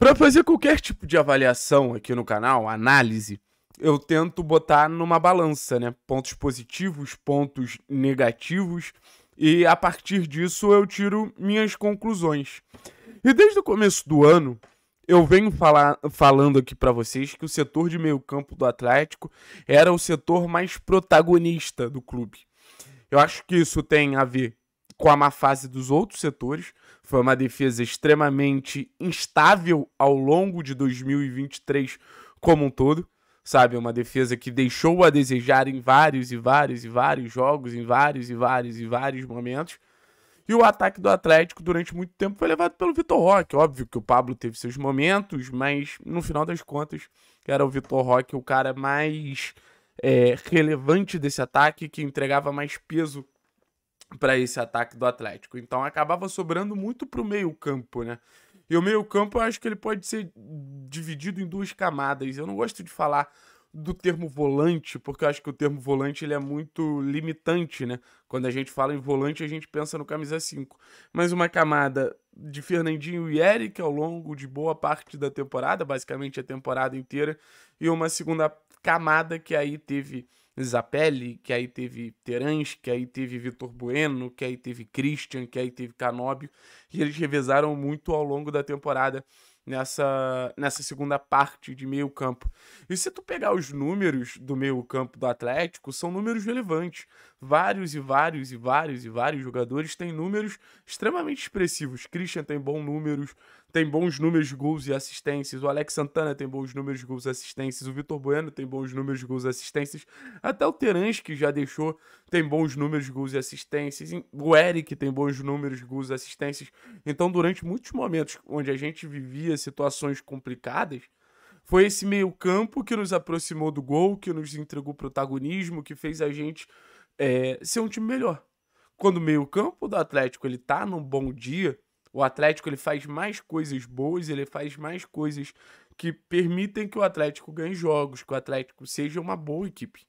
Para fazer qualquer tipo de avaliação aqui no canal, análise, eu tento botar numa balança, né? Pontos positivos, pontos negativos, e a partir disso eu tiro minhas conclusões. E desde o começo do ano, eu venho falar, falando aqui para vocês que o setor de meio-campo do Atlético era o setor mais protagonista do clube. Eu acho que isso tem a ver com a má fase dos outros setores. Foi uma defesa extremamente instável ao longo de 2023 como um todo, sabe? Uma defesa que deixou a desejar em vários e vários e vários jogos, em vários e vários e vários momentos. E o ataque do Atlético durante muito tempo foi levado pelo Vitor Roque. Óbvio que o Pablo teve seus momentos, mas no final das contas era o Vitor Roque o cara mais é, relevante desse ataque, que entregava mais peso para esse ataque do Atlético. Então acabava sobrando muito para o meio-campo, né? E o meio-campo eu acho que ele pode ser dividido em duas camadas. Eu não gosto de falar do termo volante, porque eu acho que o termo volante ele é muito limitante, né? Quando a gente fala em volante, a gente pensa no camisa 5. Mas uma camada de Fernandinho e Eric ao longo de boa parte da temporada, basicamente a temporada inteira, e uma segunda camada que aí teve Zapelli, que aí teve Terans, que aí teve Vitor Bueno, que aí teve Christian, que aí teve Canóbio, e eles revezaram muito ao longo da temporada nessa, nessa segunda parte de meio campo. E se tu pegar os números do meio campo do Atlético, são números relevantes. Vários e vários e vários e vários jogadores têm números extremamente expressivos. Christian tem bons números, tem bons números de gols e assistências, o Alex Santana tem bons números de gols e assistências, o Vitor Bueno tem bons números de gols e assistências, até o Terence que já deixou, tem bons números de gols e assistências, o Eric tem bons números de gols e assistências. Então, durante muitos momentos onde a gente vivia situações complicadas, foi esse meio-campo que nos aproximou do gol, que nos entregou protagonismo, que fez a gente é, ser um time melhor. Quando o meio-campo do Atlético ele tá num bom dia, o Atlético ele faz mais coisas boas, ele faz mais coisas que permitem que o Atlético ganhe jogos, que o Atlético seja uma boa equipe.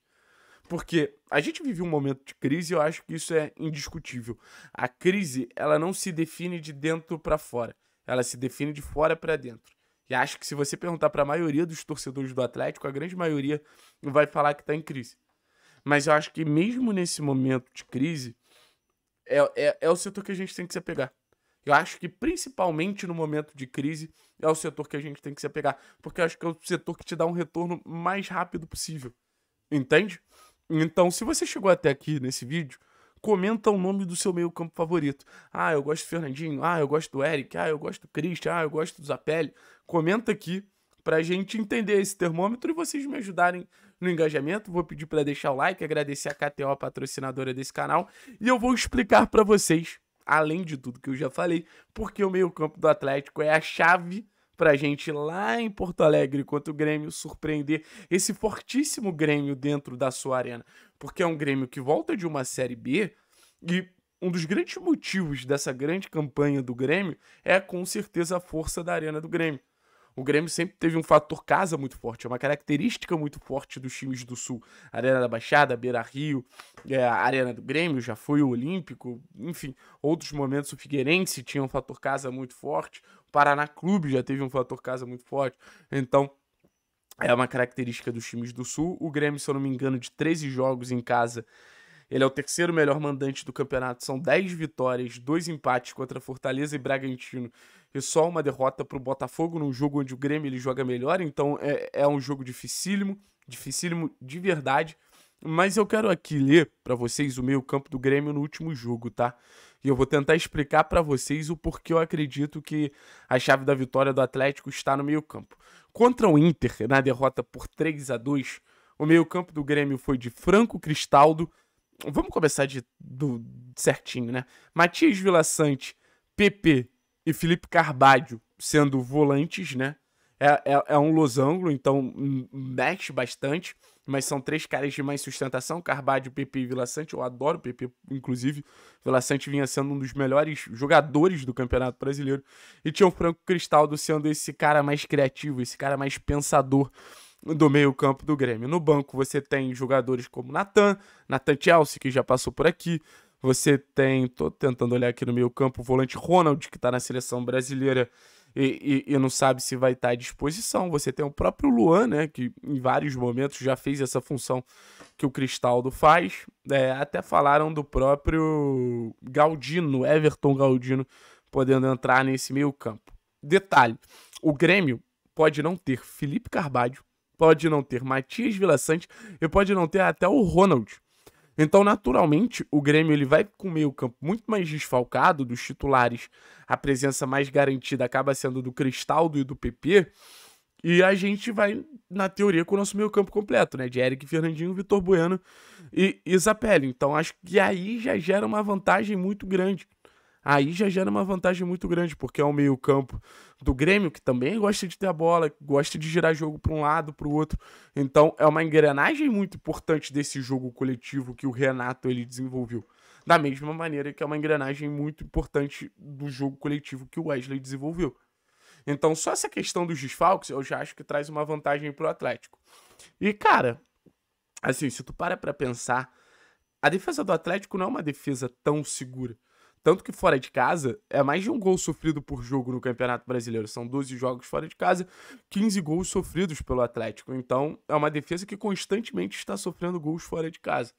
Porque a gente vive um momento de crise e eu acho que isso é indiscutível. A crise, ela não se define de dentro para fora, ela se define de fora para dentro. E acho que se você perguntar para a maioria dos torcedores do Atlético, a grande maioria vai falar que está em crise. Mas eu acho que mesmo nesse momento de crise, é, é, é o setor que a gente tem que se apegar. Eu acho que principalmente no momento de crise é o setor que a gente tem que se apegar, porque eu acho que é o setor que te dá um retorno mais rápido possível. Entende? Então, se você chegou até aqui nesse vídeo, comenta o nome do seu meio-campo favorito. Ah, eu gosto do Fernandinho, ah, eu gosto do Eric, ah, eu gosto do Christian, ah, eu gosto do Zapelli. Comenta aqui pra gente entender esse termômetro e vocês me ajudarem no engajamento. Vou pedir para deixar o like, agradecer a KTO, a patrocinadora desse canal, e eu vou explicar para vocês além de tudo que eu já falei, porque o meio-campo do Atlético é a chave pra gente lá em Porto Alegre contra o Grêmio surpreender esse fortíssimo Grêmio dentro da sua arena, porque é um Grêmio que volta de uma série B e um dos grandes motivos dessa grande campanha do Grêmio é com certeza a força da arena do Grêmio o Grêmio sempre teve um fator casa muito forte, é uma característica muito forte dos times do Sul. Arena da Baixada, Beira Rio, é, Arena do Grêmio, já foi o Olímpico, enfim, outros momentos o Figueirense tinha um fator casa muito forte, o Paraná Clube já teve um fator casa muito forte, então é uma característica dos times do Sul. O Grêmio, se eu não me engano, de 13 jogos em casa. Ele é o terceiro melhor mandante do campeonato. São 10 vitórias, dois empates contra Fortaleza e Bragantino e só uma derrota para o Botafogo num jogo onde o Grêmio ele joga melhor, então é, é um jogo dificílimo, dificílimo de verdade. Mas eu quero aqui ler para vocês o meio campo do Grêmio no último jogo, tá? E eu vou tentar explicar para vocês o porquê eu acredito que a chave da vitória do Atlético está no meio campo. Contra o Inter, na derrota por 3 a 2 o meio campo do Grêmio foi de Franco Cristaldo, vamos começar de, do, certinho, né? Matias Vilaçante, PP e Felipe Carvalho sendo volantes, né? É, é, é, um losango, então mexe bastante, mas são três caras de mais sustentação, Carvalho, Pepe e Vila Sante. Eu adoro o Pepe, inclusive. Vila Sante vinha sendo um dos melhores jogadores do Campeonato Brasileiro. E tinha o Franco Cristaldo sendo esse cara mais criativo, esse cara mais pensador do meio-campo do Grêmio. No banco você tem jogadores como Natan, Natan Chelsea, que já passou por aqui, você tem, tô tentando olhar aqui no meio campo, o volante Ronald, que está na seleção brasileira e, e, e, não sabe se vai estar tá à disposição. Você tem o próprio Luan, né, que em vários momentos já fez essa função que o Cristaldo faz. É, até falaram do próprio Galdino, Everton Galdino, podendo entrar nesse meio campo. Detalhe, o Grêmio pode não ter Felipe Carvalho, pode não ter Matias Vilaçante e pode não ter até o Ronald. Então, naturalmente, o Grêmio ele vai com o meio-campo muito mais desfalcado dos titulares. A presença mais garantida acaba sendo do Cristaldo e do PP. E a gente vai, na teoria, com o nosso meio-campo completo, né? De Eric Fernandinho, Vitor Bueno e Isapelli. Então, acho que aí já gera uma vantagem muito grande. Aí já gera uma vantagem muito grande, porque é um meio-campo do Grêmio que também gosta de ter a bola, gosta de girar jogo para um lado, para o outro. Então é uma engrenagem muito importante desse jogo coletivo que o Renato ele desenvolveu. Da mesma maneira que é uma engrenagem muito importante do jogo coletivo que o Wesley desenvolveu. Então, só essa questão dos desfalques, eu já acho que traz uma vantagem pro Atlético. E, cara, assim, se tu para pra pensar, a defesa do Atlético não é uma defesa tão segura. Tanto que fora de casa, é mais de um gol sofrido por jogo no Campeonato Brasileiro. São 12 jogos fora de casa, 15 gols sofridos pelo Atlético. Então, é uma defesa que constantemente está sofrendo gols fora de casa.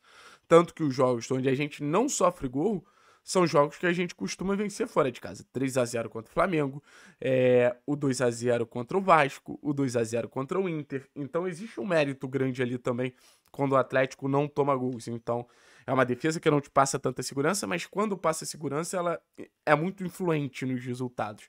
Tanto que os jogos onde a gente não sofre gol são jogos que a gente costuma vencer fora de casa. 3 a 0 contra o Flamengo, é, o 2 a 0 contra o Vasco, o 2 a 0 contra o Inter. Então, existe um mérito grande ali também quando o Atlético não toma gols. Então, é uma defesa que não te passa tanta segurança, mas quando passa segurança, ela é muito influente nos resultados.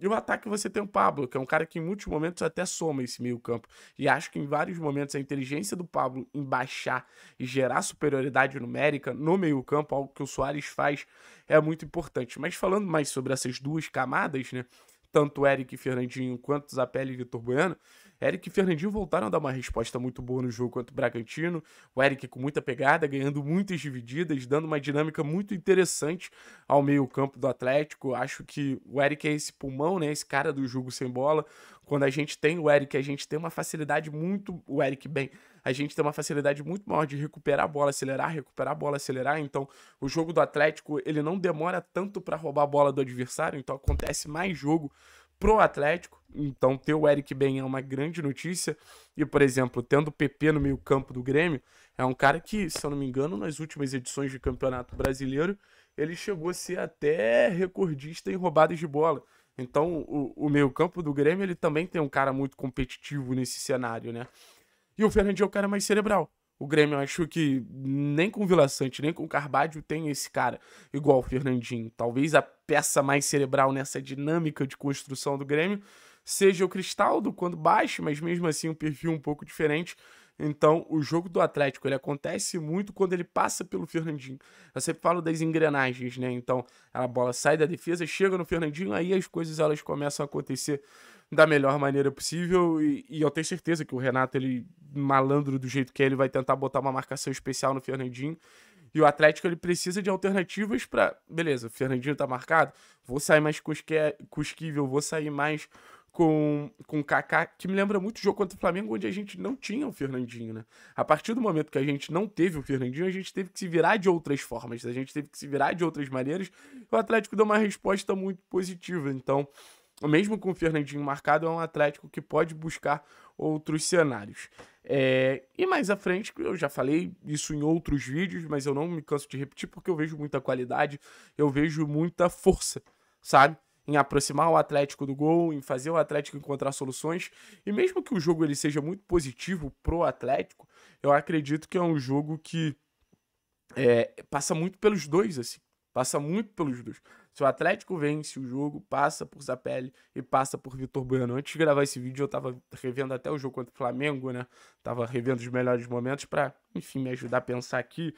E o ataque você tem o Pablo, que é um cara que em muitos momentos até soma esse meio-campo. E acho que em vários momentos a inteligência do Pablo em baixar e gerar superioridade numérica no meio-campo, algo que o Soares faz, é muito importante. Mas falando mais sobre essas duas camadas, né? Tanto Eric Fernandinho quanto Zapelli e Vitor Bueno, Eric e Fernandinho voltaram a dar uma resposta muito boa no jogo contra o Bragantino. O Eric com muita pegada, ganhando muitas divididas, dando uma dinâmica muito interessante ao meio-campo do Atlético. Acho que o Eric é esse pulmão, né? Esse cara do jogo sem bola. Quando a gente tem o Eric, a gente tem uma facilidade muito. O Eric bem a gente tem uma facilidade muito maior de recuperar a bola, acelerar, recuperar a bola, acelerar. Então, o jogo do Atlético, ele não demora tanto para roubar a bola do adversário, então acontece mais jogo pro Atlético. Então, ter o Eric Ben é uma grande notícia. E, por exemplo, tendo o PP no meio-campo do Grêmio, é um cara que, se eu não me engano, nas últimas edições de Campeonato Brasileiro, ele chegou a ser até recordista em roubadas de bola. Então, o, o meio-campo do Grêmio, ele também tem um cara muito competitivo nesse cenário, né? E o Fernandinho é o cara mais cerebral. O Grêmio acho que nem com o Vila Sante, nem com o Carvalho tem esse cara igual o Fernandinho. Talvez a peça mais cerebral nessa dinâmica de construção do Grêmio, seja o Cristaldo, quando baixo, mas mesmo assim um perfil um pouco diferente. Então, o jogo do Atlético ele acontece muito quando ele passa pelo Fernandinho. Eu sempre falo das engrenagens, né? Então, a bola sai da defesa, chega no Fernandinho, aí as coisas elas começam a acontecer da melhor maneira possível. E, e, eu tenho certeza que o Renato, ele malandro do jeito que é, ele vai tentar botar uma marcação especial no Fernandinho. E o Atlético ele precisa de alternativas para, beleza, o Fernandinho tá marcado, vou sair mais cusque... cusquível, vou sair mais com com Kaká, que me lembra muito o jogo contra o Flamengo onde a gente não tinha o Fernandinho, né? A partir do momento que a gente não teve o Fernandinho, a gente teve que se virar de outras formas, a gente teve que se virar de outras maneiras. O Atlético deu uma resposta muito positiva, então, mesmo com o Fernandinho marcado, é um Atlético que pode buscar outros cenários. É, e mais à frente, eu já falei isso em outros vídeos, mas eu não me canso de repetir porque eu vejo muita qualidade, eu vejo muita força, sabe? Em aproximar o Atlético do gol, em fazer o Atlético encontrar soluções. E mesmo que o jogo ele seja muito positivo pro Atlético, eu acredito que é um jogo que é, passa muito pelos dois, assim. Passa muito pelos dois. Se o Atlético vence o jogo, passa por Zapelli e passa por Vitor Bueno. Antes de gravar esse vídeo, eu tava revendo até o jogo contra o Flamengo, né? Tava revendo os melhores momentos para, enfim, me ajudar a pensar aqui.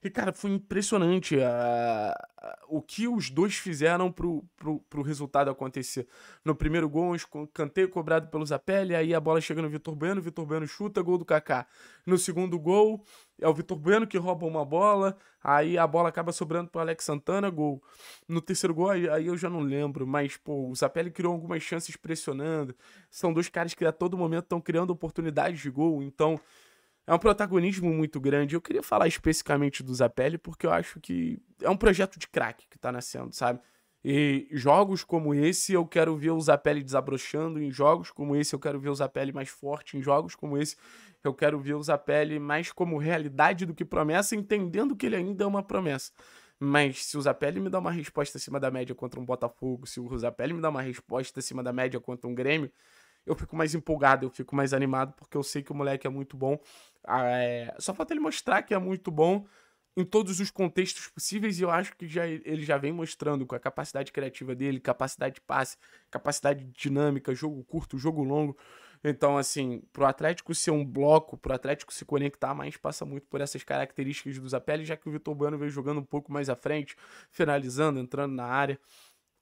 E, cara, foi impressionante ah, ah, o que os dois fizeram pro, pro, pro resultado acontecer. No primeiro gol, um canteio cobrado pelo Zapelli, aí a bola chega no Vitor Bueno, Vitor Bueno chuta, gol do Kaká. No segundo gol, é o Vitor Bueno que rouba uma bola, aí a bola acaba sobrando pro Alex Santana, gol. No terceiro gol, aí, aí eu já não lembro, mas, pô, o Zapelli criou algumas chances pressionando. São dois caras que a todo momento estão criando oportunidades de gol, então é um protagonismo muito grande. Eu queria falar especificamente do Zapelli, porque eu acho que é um projeto de craque que tá nascendo, sabe? E jogos como esse eu quero ver o Zapelli desabrochando, em jogos como esse eu quero ver o Zapelli mais forte, em jogos como esse eu quero ver o Zapelli mais como realidade do que promessa, entendendo que ele ainda é uma promessa. Mas se o Zapelli me dá uma resposta acima da média contra um Botafogo, se o Zapelli me dá uma resposta acima da média contra um Grêmio, eu fico mais empolgado, eu fico mais animado, porque eu sei que o moleque é muito bom. É, só falta ele mostrar que é muito bom em todos os contextos possíveis e eu acho que já, ele já vem mostrando com a capacidade criativa dele, capacidade de passe, capacidade dinâmica, jogo curto, jogo longo. Então, assim, pro Atlético ser um bloco, pro Atlético se conectar mais, passa muito por essas características do Zapelli, já que o Vitor Bueno veio jogando um pouco mais à frente, finalizando, entrando na área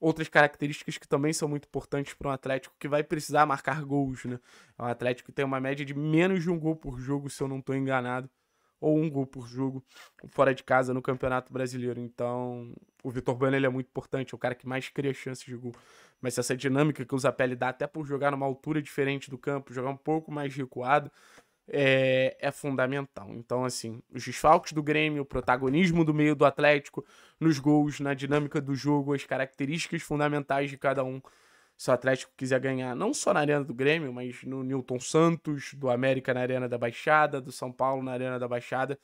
outras características que também são muito importantes para um Atlético que vai precisar marcar gols, né? É um Atlético que tem uma média de menos de um gol por jogo, se eu não estou enganado, ou um gol por jogo fora de casa no Campeonato Brasileiro. Então, o Vitor Bueno ele é muito importante, é o cara que mais cria chances de gol. Mas essa dinâmica que o Zapelli dá, até por jogar numa altura diferente do campo, jogar um pouco mais recuado, é, é, fundamental. Então, assim, os desfalques do Grêmio, o protagonismo do meio do Atlético, nos gols, na dinâmica do jogo, as características fundamentais de cada um. Se o Atlético quiser ganhar, não só na Arena do Grêmio, mas no Newton Santos, do América na Arena da Baixada, do São Paulo na Arena da Baixada,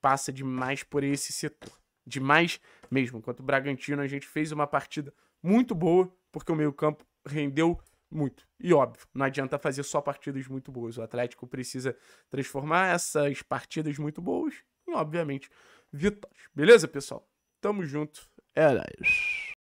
passa demais por esse setor. Demais mesmo. Enquanto o Bragantino, a gente fez uma partida muito boa, porque o meio-campo rendeu muito. E óbvio, não adianta fazer só partidas muito boas. O Atlético precisa transformar essas partidas muito boas em, obviamente, vitórias. Beleza, pessoal? Tamo junto. É nóis.